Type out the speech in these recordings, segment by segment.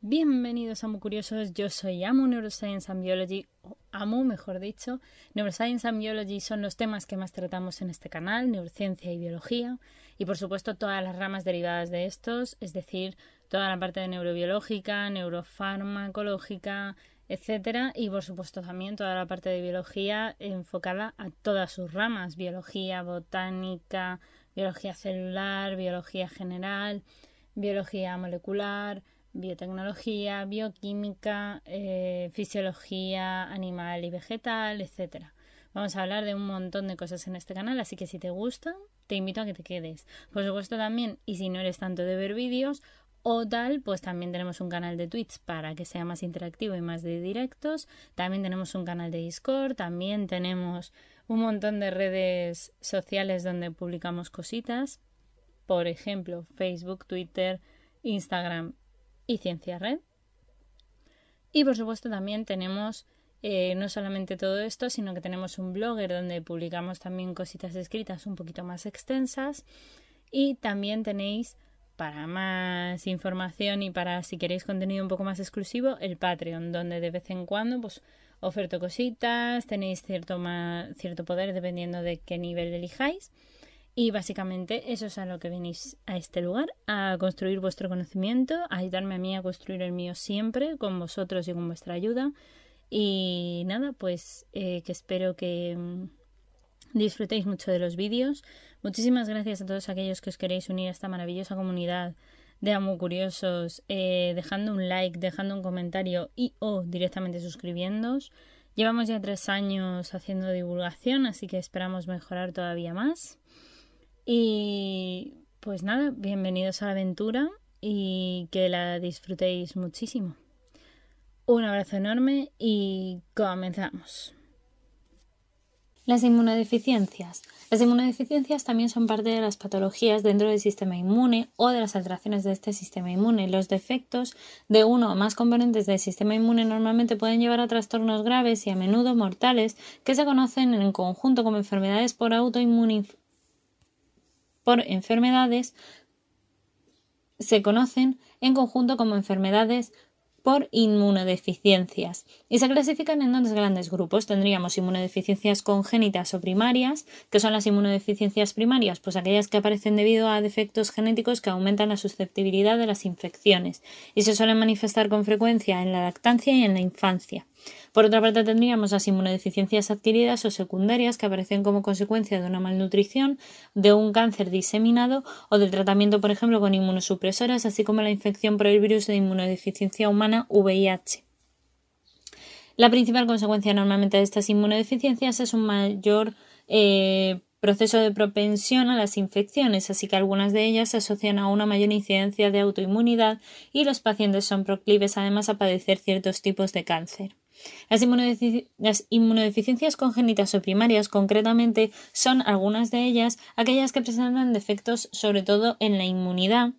Bienvenidos a Mu Curiosos, yo soy Amu Neuroscience and Biology, o Amu mejor dicho. Neuroscience and Biology son los temas que más tratamos en este canal, neurociencia y biología, y por supuesto todas las ramas derivadas de estos, es decir, toda la parte de neurobiológica, neurofarmacológica, etcétera, y por supuesto también toda la parte de biología enfocada a todas sus ramas, biología botánica, biología celular, biología general, biología molecular, biotecnología, bioquímica, eh, fisiología animal y vegetal, etcétera. Vamos a hablar de un montón de cosas en este canal, así que si te gustan, te invito a que te quedes. Por supuesto también, y si no eres tanto de ver vídeos, o tal, pues también tenemos un canal de tweets para que sea más interactivo y más de directos, también tenemos un canal de Discord, también tenemos un montón de redes sociales donde publicamos cositas, por ejemplo, Facebook, Twitter, Instagram y Ciencia Red. Y por supuesto también tenemos eh, no solamente todo esto, sino que tenemos un blogger donde publicamos también cositas escritas un poquito más extensas y también tenéis para más información y para si queréis contenido un poco más exclusivo, el Patreon, donde de vez en cuando pues oferto cositas, tenéis cierto, más, cierto poder dependiendo de qué nivel elijáis. Y básicamente eso es a lo que venís a este lugar, a construir vuestro conocimiento, a ayudarme a mí a construir el mío siempre, con vosotros y con vuestra ayuda. Y nada, pues eh, que espero que, disfrutéis mucho de los vídeos. Muchísimas gracias a todos aquellos que os queréis unir a esta maravillosa comunidad de amo Curiosos, eh, dejando un like, dejando un comentario y o directamente suscribiéndoos. Llevamos ya tres años haciendo divulgación, así que esperamos mejorar todavía más. Y pues nada, bienvenidos a la aventura y que la disfrutéis muchísimo. Un abrazo enorme y comenzamos. Las inmunodeficiencias. Las inmunodeficiencias también son parte de las patologías dentro del sistema inmune o de las alteraciones de este sistema inmune. Los defectos de uno o más componentes del sistema inmune normalmente pueden llevar a trastornos graves y a menudo mortales que se conocen en conjunto como enfermedades por autoinmune por enfermedades se conocen en conjunto como enfermedades por inmunodeficiencias y se clasifican en dos grandes grupos. Tendríamos inmunodeficiencias congénitas o primarias, que son las inmunodeficiencias primarias, pues aquellas que aparecen debido a defectos genéticos que aumentan la susceptibilidad de las infecciones y se suelen manifestar con frecuencia en la lactancia y en la infancia. Por otra parte, tendríamos las inmunodeficiencias adquiridas o secundarias que aparecen como consecuencia de una malnutrición, de un cáncer diseminado o del tratamiento, por ejemplo, con inmunosupresoras, así como la infección por el virus de inmunodeficiencia humana VIH. La principal consecuencia normalmente de estas inmunodeficiencias es un mayor eh, proceso de propensión a las infecciones, así que algunas de ellas se asocian a una mayor incidencia de autoinmunidad y los pacientes son proclives además a padecer ciertos tipos de cáncer. Las, inmunodeficiencias congénitas o primarias, concretamente, son algunas de ellas aquellas que presentan defectos sobre todo en la inmunidad.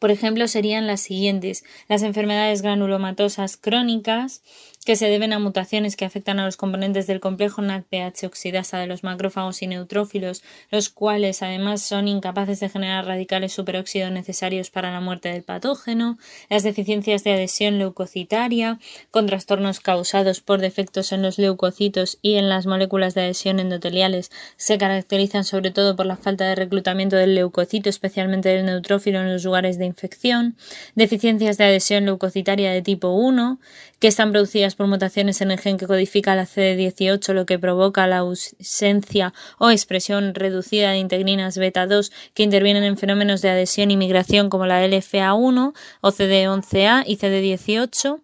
Por ejemplo, serían las siguientes: las enfermedades granulomatosas crónicas, que se deben a mutaciones que afectan a los componentes del complejo NADPH oxidasa de los macrófagos y neutrófilos, los cuales además son incapaces de generar radicales superóxido necesarios para la muerte del patógeno, las deficiencias de adhesión leucocitaria, con trastornos causados por defectos en los leucocitos y en las moléculas de adhesión endoteliales, se caracterizan sobre todo por la falta de reclutamiento del leucocito, especialmente del neutrófilo en los lugares de infección, deficiencias de adhesión leucocitaria de tipo 1, que están producidas por mutaciones en el gen que codifica la CD18, lo que provoca la ausencia o expresión reducida de integrinas beta-2 que intervienen en fenómenos de adhesión y migración como la LFA1 o CD11A y CD18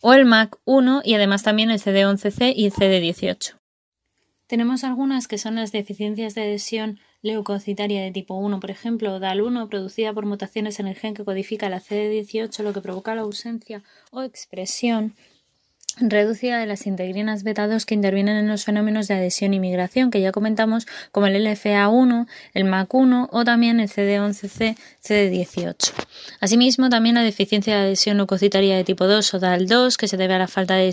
o el MAC1 y además también el CD11C y el CD18. Tenemos algunas que son las deficiencias de adhesión leucocitaria de tipo 1, por ejemplo, DAL1, producida por mutaciones en el gen que codifica la CD18, lo que provoca la ausencia o expresión reducida de las integrinas beta 2 que intervienen en los fenómenos de adhesión y migración que ya comentamos como el LFA1, el MAC1 o también el CD11C, CD18. Asimismo, también la deficiencia de adhesión leucocitaria de tipo 2 o DAL2 que se debe a la falta de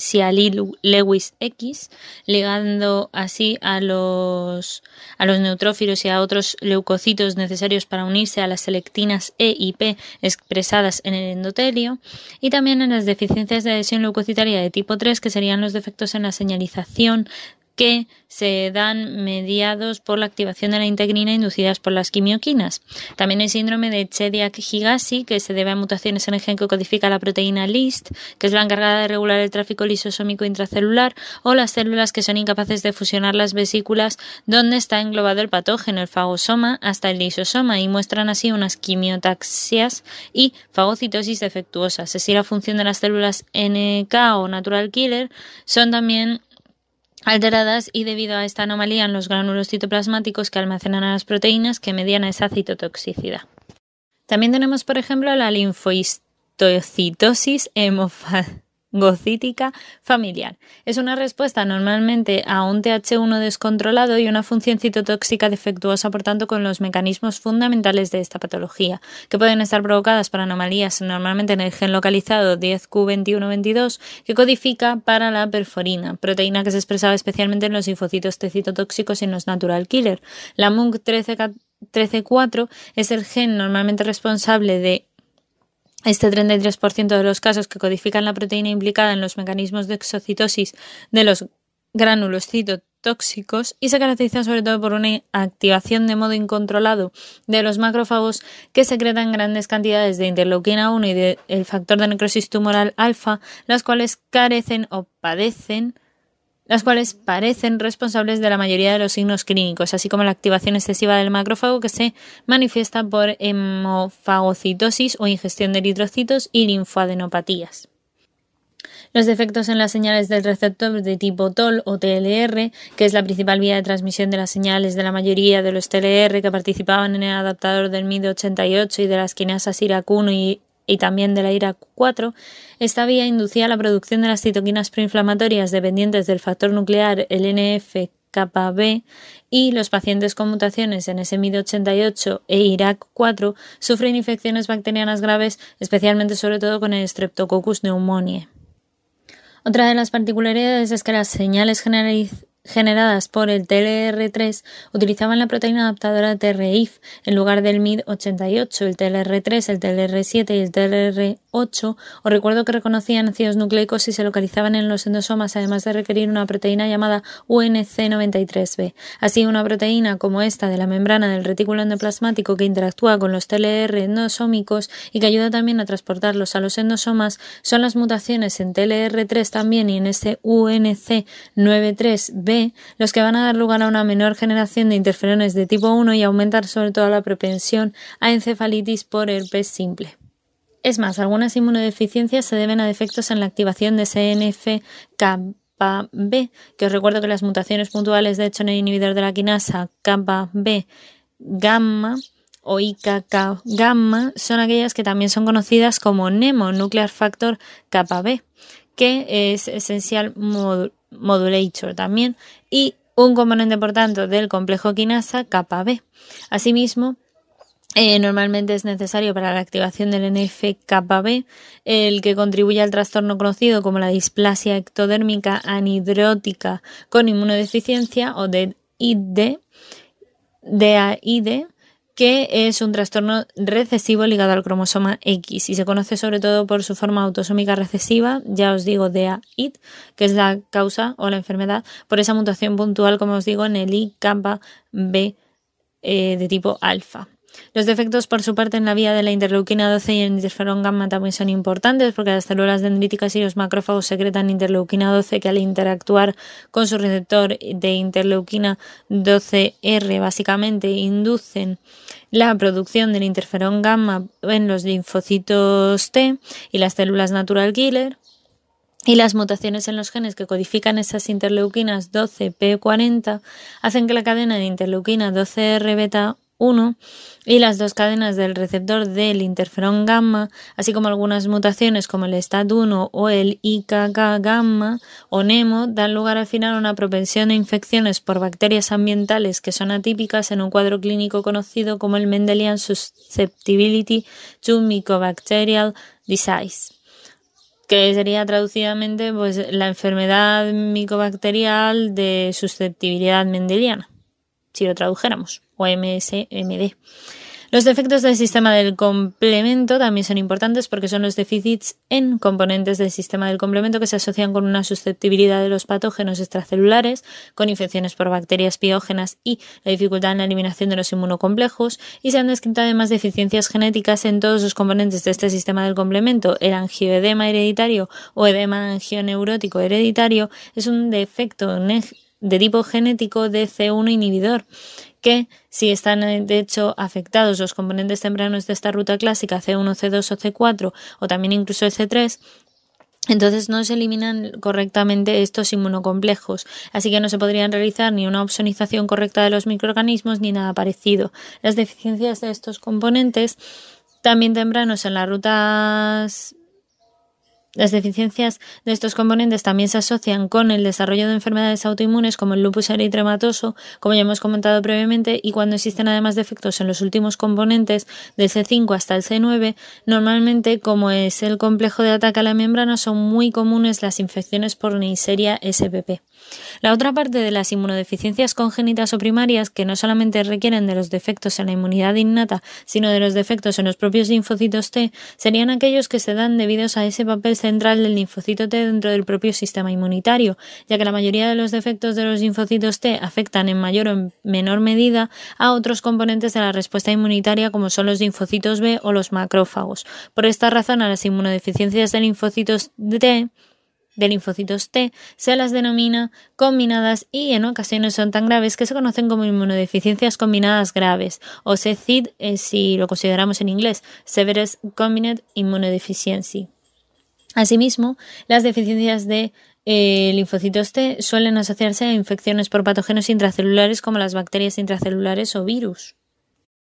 Sialil Lewis X, ligando así a los, a los neutrófilos y a otros leucocitos necesarios para unirse a las selectinas E y P expresadas en el endotelio, y también en las deficiencias de adhesión leucocitaria de tipo 3, que serían los defectos en la señalización que se dan mediados por la activación de la integrina inducidas por las quimioquinas. También el síndrome de Chediak-Higashi, que se debe a mutaciones en el gen que codifica la proteína LIST, que es la encargada de regular el tráfico lisosómico intracelular, o las células que son incapaces de fusionar las vesículas donde está englobado el patógeno, el fagosoma, hasta el lisosoma, y muestran así unas quimiotaxias y fagocitosis defectuosas. Es la función de las células NK o natural killer son también alteradas y debido a esta anomalía en los gránulos citoplasmáticos que almacenan a las proteínas que median a esa citotoxicidad. También tenemos, por ejemplo, la linfohistocitosis hemofagocitosis gocítica familiar. Es una respuesta normalmente a un TH1 descontrolado y una función citotóxica defectuosa, por tanto, con los mecanismos fundamentales de esta patología, que pueden estar provocadas por anomalías normalmente en el gen localizado 10Q2122, que codifica para la perforina, proteína que se expresaba especialmente en los linfocitos T citotóxicos y en los natural killer. La munc 13.4 es el gen normalmente responsable de este 33% de los casos que codifican la proteína implicada en los mecanismos de exocitosis de los gránulos citotóxicos y se caracteriza sobre todo por una activación de modo incontrolado de los macrófagos que secretan grandes cantidades de interleuquina 1 y del factor de necrosis tumoral alfa, las cuales carecen o padecen las cuales parecen responsables de la mayoría de los signos clínicos, así como la activación excesiva del macrófago que se manifiesta por hemofagocitosis o ingestión de eritrocitos y linfadenopatías. Los defectos en las señales del receptor de tipo TOL o TLR, que es la principal vía de transmisión de las señales de la mayoría de los TLR que participaban en el adaptador del MID88 y de las quinasas IRAC1 y y también de la IRA4, esta vía inducía la producción de las citoquinas proinflamatorias dependientes del factor nuclear, el KB y los pacientes con mutaciones en SMID88 e IRAC4 sufren infecciones bacterianas graves, especialmente sobre todo con el Streptococcus pneumoniae. Otra de las particularidades es que las señales generalizadas generadas por el TLR3 utilizaban la proteína adaptadora TRIF en lugar del MID88. El TLR3, el TLR7 y el TLR8 os recuerdo que reconocían ácidos nucleicos y se localizaban en los endosomas además de requerir una proteína llamada UNC93B. Así una proteína como esta de la membrana del retículo endoplasmático que interactúa con los TLR endosómicos y que ayuda también a transportarlos a los endosomas son las mutaciones en TLR3 también y en este UNC93B los que van a dar lugar a una menor generación de interferones de tipo 1 y aumentar sobre todo la propensión a encefalitis por herpes simple. Es más, algunas inmunodeficiencias se deben a defectos en la activación de SNF KB que os recuerdo que las mutaciones puntuales de hecho en el inhibidor de la quinasa KB gamma o IKK gamma son aquellas que también son conocidas como NEMO, Nuclear Factor KB, que es esencial modulator también y un componente, por tanto, del complejo kinasa, capa B. Asimismo, eh, normalmente es necesario para la activación del NF-KB el que contribuye al trastorno conocido como la displasia ectodérmica anhidrótica con inmunodeficiencia o DID, DAID que es un trastorno recesivo ligado al cromosoma X y se conoce sobre todo por su forma autosómica recesiva, ya os digo de it que es la causa o la enfermedad por esa mutación puntual, como os digo, en el I-B eh, de tipo alfa. Los defectos, por su parte, en la vía de la interleuquina 12 y el interferón gamma también son importantes porque las células dendríticas y los macrófagos secretan interleuquina 12 que al interactuar con su receptor de interleuquina 12R básicamente inducen la producción del interferón gamma en los linfocitos T y las células natural killer. Y las mutaciones en los genes que codifican esas interleuquinas 12P40 hacen que la cadena de interleuquina 12R beta uno y las dos cadenas del receptor del interferón gamma, así como algunas mutaciones como el STAT1 o el IKK gamma o NEMO, dan lugar al final a una propensión a infecciones por bacterias ambientales que son atípicas en un cuadro clínico conocido como el Mendelian Susceptibility to Mycobacterial Disease que sería traducidamente pues la enfermedad micobacterial de susceptibilidad mendeliana si lo tradujéramos, o MSMD. Los defectos del sistema del complemento también son importantes porque son los déficits en componentes del sistema del complemento que se asocian con una susceptibilidad de los patógenos extracelulares, con infecciones por bacterias piógenas y la dificultad en la eliminación de los inmunocomplejos, y se han descrito además deficiencias genéticas en todos los componentes de este sistema del complemento. El angioedema hereditario o edema angioneurótico hereditario es un defecto de tipo genético de C1 inhibidor, que si están eh, de hecho afectados los componentes tempranos de esta ruta clásica C1, C2 o C4 o también incluso C3, entonces no se eliminan correctamente estos inmunocomplejos, así que no se podrían realizar ni una opsonización correcta de los microorganismos ni nada parecido. Las deficiencias de estos componentes también tempranos en las rutas las deficiencias de estos componentes también se asocian con el desarrollo de enfermedades autoinmunes como el lupus eritrematoso, como ya hemos comentado previamente, y cuando existen además defectos en los últimos componentes del C5 hasta el C9, normalmente como es el complejo de ataque a la membrana son muy comunes las infecciones por Neisseria SPP. La otra parte de las inmunodeficiencias congénitas o primarias, que no solamente requieren de los defectos en la inmunidad innata, sino de los defectos en los propios linfocitos T, serían aquellos que se dan debido a ese papel central del linfocito T dentro del propio sistema inmunitario, ya que la mayoría de los defectos de los linfocitos T afectan en mayor o menor medida a otros componentes de la respuesta inmunitaria como son los linfocitos B o los macrófagos. Por esta razón, a las inmunodeficiencias de linfocitos T de linfocitos T se las denomina combinadas y en ocasiones son tan graves que se conocen como inmunodeficiencias combinadas graves o SECID eh, si lo consideramos en inglés, Severus Combined Immunodeficiency. Asimismo, las deficiencias de eh, linfocitos T suelen asociarse a infecciones por patógenos intracelulares como las bacterias intracelulares o virus.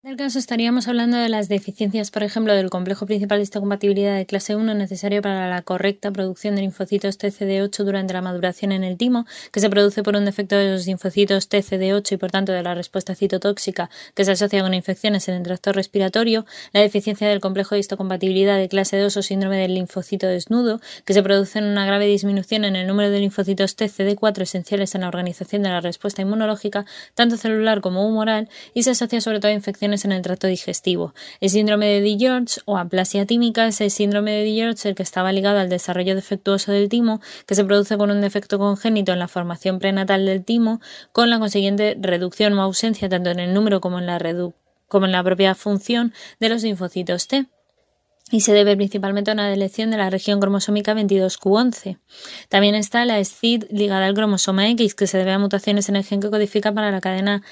En el caso estaríamos hablando de las deficiencias, por ejemplo, del complejo principal de histocompatibilidad de clase 1 necesario para la correcta producción de linfocitos TCD8 durante la maduración en el timo, que se produce por un defecto de los linfocitos TCD8 y por tanto de la respuesta citotóxica que se asocia con infecciones en el tracto respiratorio, la deficiencia del complejo de histocompatibilidad de clase 2 o síndrome del linfocito desnudo, que se produce en una grave disminución en el número de linfocitos TCD4 esenciales en la organización de la respuesta inmunológica, tanto celular como humoral, y se asocia sobre todo a infecciones en el trato digestivo. El síndrome de DiGeorge o aplasia tímica es el síndrome de DiGeorge el que estaba ligado al desarrollo defectuoso del timo, que se produce con un defecto congénito en la formación prenatal del timo, con la consiguiente reducción o ausencia tanto en el número como en la, como en la propia función de los linfocitos T y se debe principalmente a una delección de la región cromosómica 22Q11. También está la SCID ligada al cromosoma X, que se debe a mutaciones en el gen que codifica para la cadena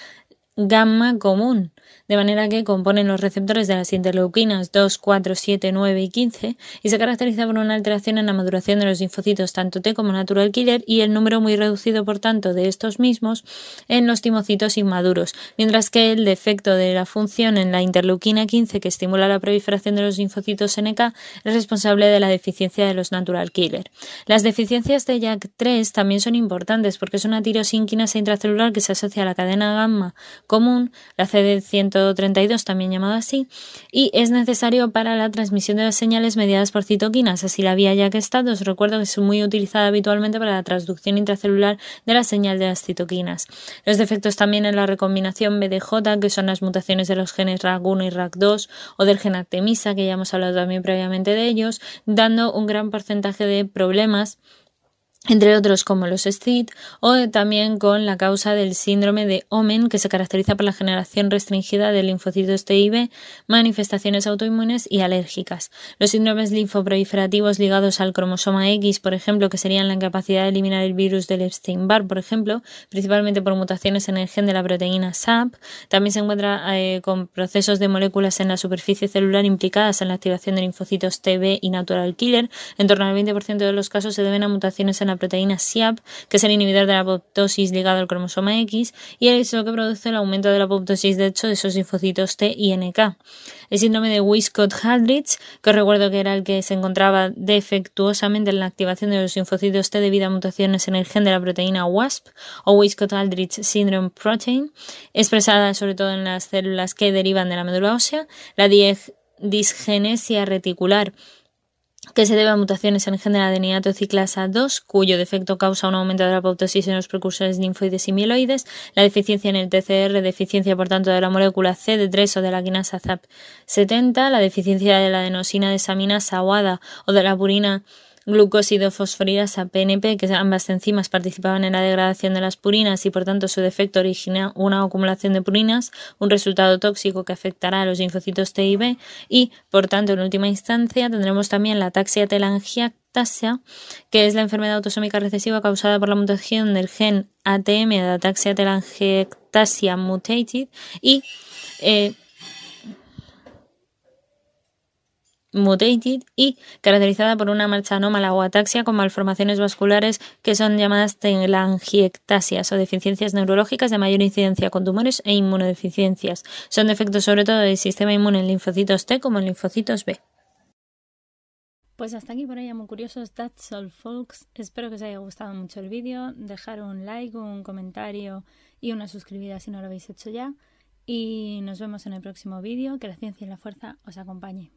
gamma común, de manera que componen los receptores de las interleuquinas 2, 4, 7, 9 y 15 y se caracteriza por una alteración en la maduración de los linfocitos tanto T como natural killer y el número muy reducido, por tanto, de estos mismos en los timocitos inmaduros, mientras que el defecto de la función en la interleuquina 15 que estimula la proliferación de los linfocitos NK es responsable de la deficiencia de los natural killer. Las deficiencias de JAK3 también son importantes porque es una tirosinquinasa intracelular que se asocia a la cadena gamma común, la CD132 también llamada así, y es necesario para la transmisión de las señales mediadas por citoquinas. Así la vía ya que está, os recuerdo que es muy utilizada habitualmente para la transducción intracelular de la señal de las citoquinas. Los defectos también en la recombinación BDJ, que son las mutaciones de los genes RAC1 y RAC2 o del gen Actemisa, que ya hemos hablado también previamente de ellos, dando un gran porcentaje de problemas entre otros como los STIT, o también con la causa del síndrome de Omen, que se caracteriza por la generación restringida de linfocitos TIB, manifestaciones autoinmunes y alérgicas. Los síndromes linfoproliferativos ligados al cromosoma X, por ejemplo, que serían la incapacidad de eliminar el virus del Epstein-Barr, por ejemplo, principalmente por mutaciones en el gen de la proteína SAP, también se encuentra eh, con procesos de moléculas en la superficie celular implicadas en la activación de linfocitos TB y natural killer. En torno al 20% de los casos se deben a mutaciones en la proteína SIAP, que es el inhibidor de la apoptosis ligado al cromosoma X, y es lo que produce el aumento de la apoptosis de hecho de esos linfocitos T y NK. El síndrome de wiscott haldrich que os recuerdo que era el que se encontraba defectuosamente en la activación de los linfocitos T debido a mutaciones en el gen de la proteína WASP o wiscott haldrich Syndrome Protein, expresada sobre todo en las células que derivan de la médula ósea, la disgenesia reticular, que se debe a mutaciones en el gen de la ciclasa 2, cuyo defecto causa un aumento de la apoptosis en los precursores linfoides y mieloides, la deficiencia en el TCR, deficiencia por tanto de la molécula CD3 o de la quinasa ZAP70, la deficiencia de la adenosina desaminasa aguada o de la purina glucósido fosforilasa PNP, que ambas enzimas participaban en la degradación de las purinas y por tanto su defecto origina una acumulación de purinas, un resultado tóxico que afectará a los linfocitos T y B y por tanto en última instancia tendremos también la taxia telangiectasia, que es la enfermedad autosómica recesiva causada por la mutación del gen ATM de ataxia telangiectasia mutated y eh, mutated y caracterizada por una marcha anómala o ataxia con malformaciones vasculares que son llamadas telangiectasias o deficiencias neurológicas de mayor incidencia con tumores e inmunodeficiencias. Son defectos sobre todo del sistema inmune en linfocitos T como en linfocitos B. Pues hasta aquí por hoy, muy curiosos, that's all folks. Espero que os haya gustado mucho el vídeo. Dejar un like, un comentario y una suscribida si no lo habéis hecho ya. Y nos vemos en el próximo vídeo. Que la ciencia y la fuerza os acompañe.